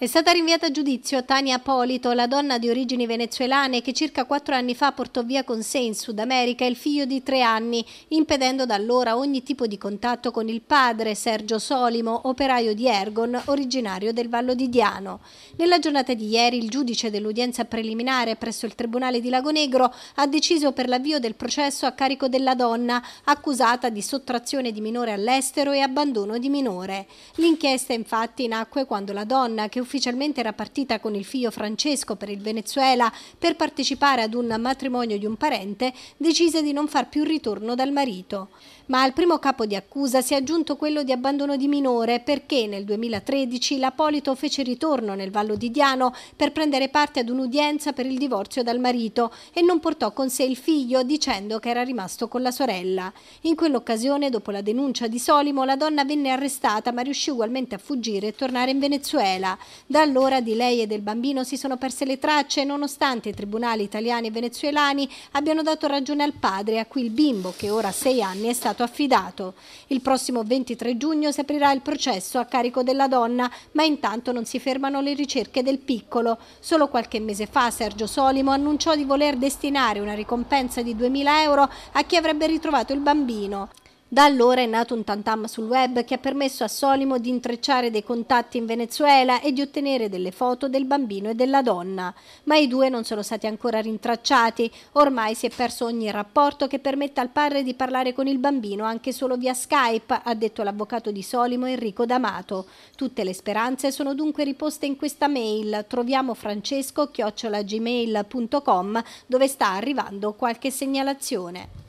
È stata rinviata a giudizio Tania Polito, la donna di origini venezuelane che circa quattro anni fa portò via con sé in Sud America il figlio di tre anni, impedendo da allora ogni tipo di contatto con il padre, Sergio Solimo, operaio di Ergon, originario del Vallo di Diano. Nella giornata di ieri il giudice dell'udienza preliminare presso il Tribunale di Lagonegro ha deciso per l'avvio del processo a carico della donna, accusata di sottrazione di minore all'estero e abbandono di minore. L'inchiesta infatti nacque quando la donna, che ufficialmente era partita con il figlio Francesco per il Venezuela per partecipare ad un matrimonio di un parente, decise di non far più ritorno dal marito. Ma al primo capo di accusa si è aggiunto quello di abbandono di minore perché nel 2013 l'Apolito fece ritorno nel Vallo di Diano per prendere parte ad un'udienza per il divorzio dal marito e non portò con sé il figlio dicendo che era rimasto con la sorella. In quell'occasione, dopo la denuncia di Solimo, la donna venne arrestata ma riuscì ugualmente a fuggire e tornare in Venezuela. Da allora di lei e del bambino si sono perse le tracce nonostante i tribunali italiani e venezuelani abbiano dato ragione al padre a cui il bimbo, che ora ha sei anni, è stato affidato. Il prossimo 23 giugno si aprirà il processo a carico della donna, ma intanto non si fermano le ricerche del piccolo. Solo qualche mese fa Sergio Solimo annunciò di voler destinare una ricompensa di 2.000 euro a chi avrebbe ritrovato il bambino. Da allora è nato un tantam sul web che ha permesso a Solimo di intrecciare dei contatti in Venezuela e di ottenere delle foto del bambino e della donna. Ma i due non sono stati ancora rintracciati. Ormai si è perso ogni rapporto che permetta al padre di parlare con il bambino anche solo via Skype, ha detto l'avvocato di Solimo Enrico D'Amato. Tutte le speranze sono dunque riposte in questa mail. Troviamo francesco-gmail.com dove sta arrivando qualche segnalazione.